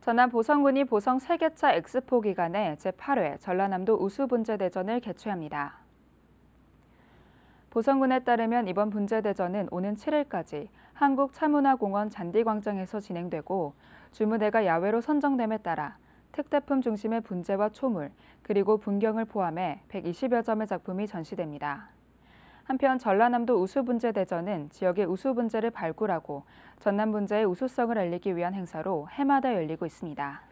전남 보성군이 보성 세계차 엑스포 기간에 제8회 전라남도 우수분재대전을 개최합니다. 보성군에 따르면 이번 분재대전은 오는 7일까지 한국차문화공원 잔디광장에서 진행되고 주무대가 야외로 선정됨에 따라 특대품 중심의 분재와 초물, 그리고 분경을 포함해 120여 점의 작품이 전시됩니다. 한편 전라남도 우수분재대전은 지역의 우수분재를 발굴하고 전남분재의 우수성을 알리기 위한 행사로 해마다 열리고 있습니다.